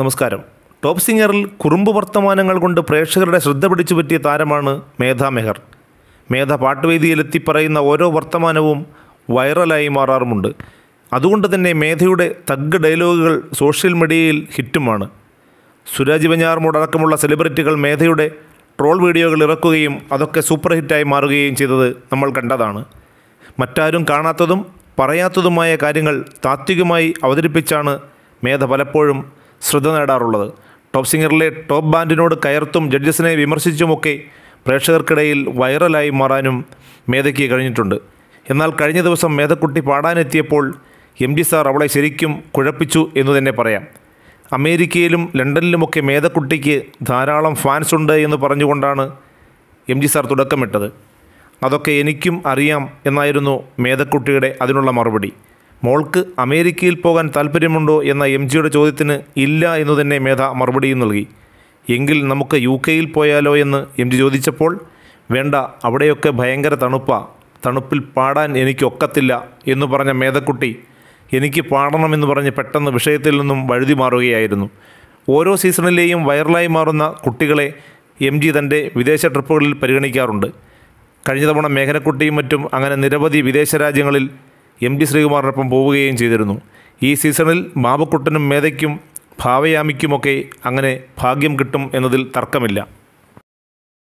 നമസ്കാരം ടോപ്പ് സിംഗറിൽ കുറുമ്പ് വർത്തമാനങ്ങൾ കൊണ്ട് പ്രേക്ഷകരുടെ ശ്രദ്ധ പിടിച്ചു പറ്റിയ താരമാണ് മേധ മെഹർ മേധ പാട്ടുവേദിയിലെത്തി പറയുന്ന ഓരോ വർത്തമാനവും വൈറലായി മാറാറുമുണ്ട് അതുകൊണ്ട് തന്നെ മേധയുടെ തഗ് ഡയലോഗുകൾ സോഷ്യൽ മീഡിയയിൽ ഹിറ്റുമാണ് സുരാജ് ബഞ്ഞാർമോടക്കമുള്ള സെലിബ്രിറ്റികൾ മേധയുടെ ട്രോൾ വീഡിയോകൾ ഇറക്കുകയും അതൊക്കെ സൂപ്പർ ഹിറ്റായി മാറുകയും ചെയ്തത് നമ്മൾ കണ്ടതാണ് മറ്റാരും കാണാത്തതും പറയാത്തതുമായ കാര്യങ്ങൾ താത്വികമായി അവതരിപ്പിച്ചാണ് മേധ പലപ്പോഴും ശ്രദ്ധ നേടാറുള്ളത് ടോപ്പ് സിംഗറിലെ ടോപ്പ് ബാൻഡിനോട് കയർത്തും ജഡ്ജസിനെ വിമർശിച്ചുമൊക്കെ പ്രേക്ഷകർക്കിടയിൽ വൈറലായി മാറാനും മേധയ്ക്ക് കഴിഞ്ഞിട്ടുണ്ട് എന്നാൽ കഴിഞ്ഞ ദിവസം മേധക്കുട്ടി പാടാനെത്തിയപ്പോൾ എം ജി സാർ അവളെ ശരിക്കും കുഴപ്പിച്ചു എന്ന് തന്നെ പറയാം അമേരിക്കയിലും ലണ്ടനിലുമൊക്കെ മേധക്കുട്ടിക്ക് ധാരാളം ഫാൻസ് ഉണ്ട് എന്ന് പറഞ്ഞുകൊണ്ടാണ് എം ജി സാർ തുടക്കമിട്ടത് അതൊക്കെ എനിക്കും അറിയാം എന്നായിരുന്നു മേധക്കുട്ടിയുടെ അതിനുള്ള മറുപടി മോൾക്ക് അമേരിക്കയിൽ പോകാൻ താല്പര്യമുണ്ടോ എന്ന എം ജിയുടെ ചോദ്യത്തിന് ഇല്ല എന്നു തന്നെ മേധ മറുപടിയും നൽകി എങ്കിൽ നമുക്ക് യു കെയിൽ പോയാലോ എന്ന് എം ജി ചോദിച്ചപ്പോൾ വേണ്ട അവിടെയൊക്കെ ഭയങ്കര തണുപ്പാ തണുപ്പിൽ പാടാൻ എനിക്കൊക്കത്തില്ല എന്ന് പറഞ്ഞ മേധക്കുട്ടി എനിക്ക് പാടണമെന്ന് പറഞ്ഞ് പെട്ടെന്ന് വിഷയത്തിൽ നിന്നും വഴുതി മാറുകയായിരുന്നു ഓരോ സീസണിലെയും വൈറലായി മാറുന്ന കുട്ടികളെ എം ജി തൻ്റെ വിദേശ ട്രിപ്പുകളിൽ പരിഗണിക്കാറുണ്ട് കഴിഞ്ഞ തവണ മേഘനക്കുട്ടിയും മറ്റും അങ്ങനെ നിരവധി വിദേശ രാജ്യങ്ങളിൽ എം ഡി ശ്രീകുമാറിനൊപ്പം പോവുകയും ചെയ്തിരുന്നു ഈ സീസണിൽ ബാബുക്കുട്ടനും മേതയ്ക്കും ഭാവയാമിക്കുമൊക്കെ അങ്ങനെ ഭാഗ്യം കിട്ടും എന്നതിൽ തർക്കമില്ല